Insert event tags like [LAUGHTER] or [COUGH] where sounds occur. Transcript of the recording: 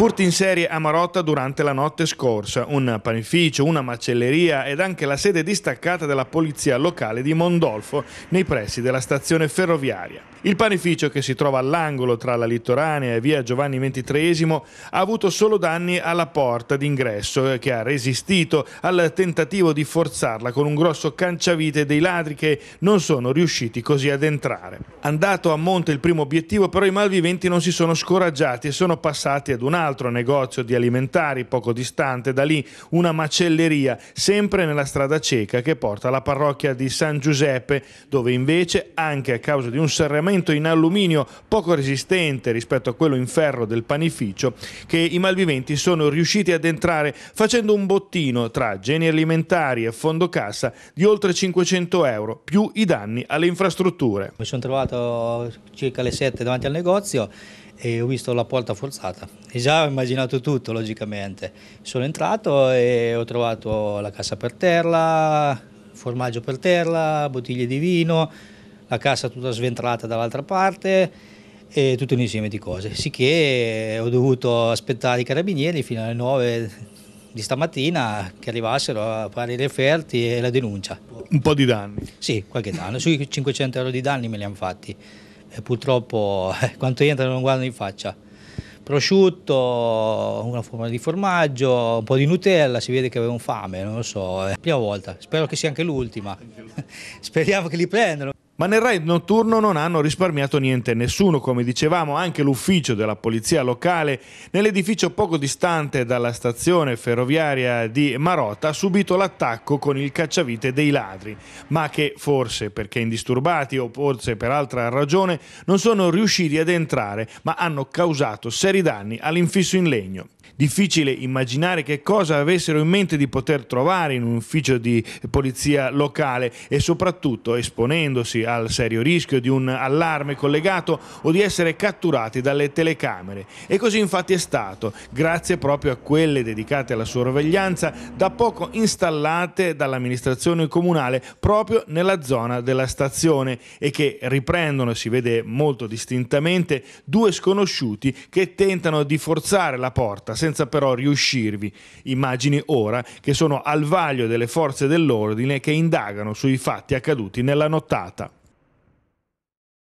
Furti in serie a Marotta durante la notte scorsa, un panificio, una macelleria ed anche la sede distaccata della polizia locale di Mondolfo nei pressi della stazione ferroviaria. Il panificio che si trova all'angolo tra la Littoranea e via Giovanni XXIII ha avuto solo danni alla porta d'ingresso eh, che ha resistito al tentativo di forzarla con un grosso canciavite dei ladri che non sono riusciti così ad entrare. Andato a monte il primo obiettivo però i malviventi non si sono scoraggiati e sono passati ad un altro altro negozio di alimentari poco distante da lì, una macelleria, sempre nella strada cieca che porta alla parrocchia di San Giuseppe, dove invece, anche a causa di un serramento in alluminio poco resistente rispetto a quello in ferro del panificio, che i malviventi sono riusciti ad entrare facendo un bottino tra geni alimentari e fondo cassa di oltre 500 euro, più i danni alle infrastrutture. Mi sono trovato circa le 7 davanti al negozio e ho visto la porta forzata e già ho immaginato tutto logicamente. Sono entrato e ho trovato la cassa per terra, formaggio per terra, bottiglie di vino, la cassa tutta sventrata dall'altra parte e tutto un insieme di cose. Sicché ho dovuto aspettare i carabinieri fino alle 9 di stamattina che arrivassero a fare i referti e la denuncia. Un po' di danni? Sì, qualche danno, sui 500 euro di danni me li hanno fatti e purtroppo [LAUGHS] eh, quando entra non guardano in faccia. Prosciutto, una forma di formaggio, un po' di Nutella, si vede che avevano fame, non lo so, è eh. la prima volta, spero che sia anche l'ultima, [LAUGHS] speriamo che li prendano ma nel raid notturno non hanno risparmiato niente e nessuno, come dicevamo anche l'ufficio della polizia locale nell'edificio poco distante dalla stazione ferroviaria di Marotta ha subito l'attacco con il cacciavite dei ladri, ma che forse perché indisturbati o forse per altra ragione non sono riusciti ad entrare, ma hanno causato seri danni all'infisso in legno. Difficile immaginare che cosa avessero in mente di poter trovare in un ufficio di polizia locale e soprattutto esponendosi al serio rischio di un allarme collegato o di essere catturati dalle telecamere. E così infatti è stato, grazie proprio a quelle dedicate alla sorveglianza da poco installate dall'amministrazione comunale proprio nella zona della stazione e che riprendono, si vede molto distintamente, due sconosciuti che tentano di forzare la porta senza però riuscirvi. Immagini ora che sono al vaglio delle forze dell'ordine che indagano sui fatti accaduti nella nottata.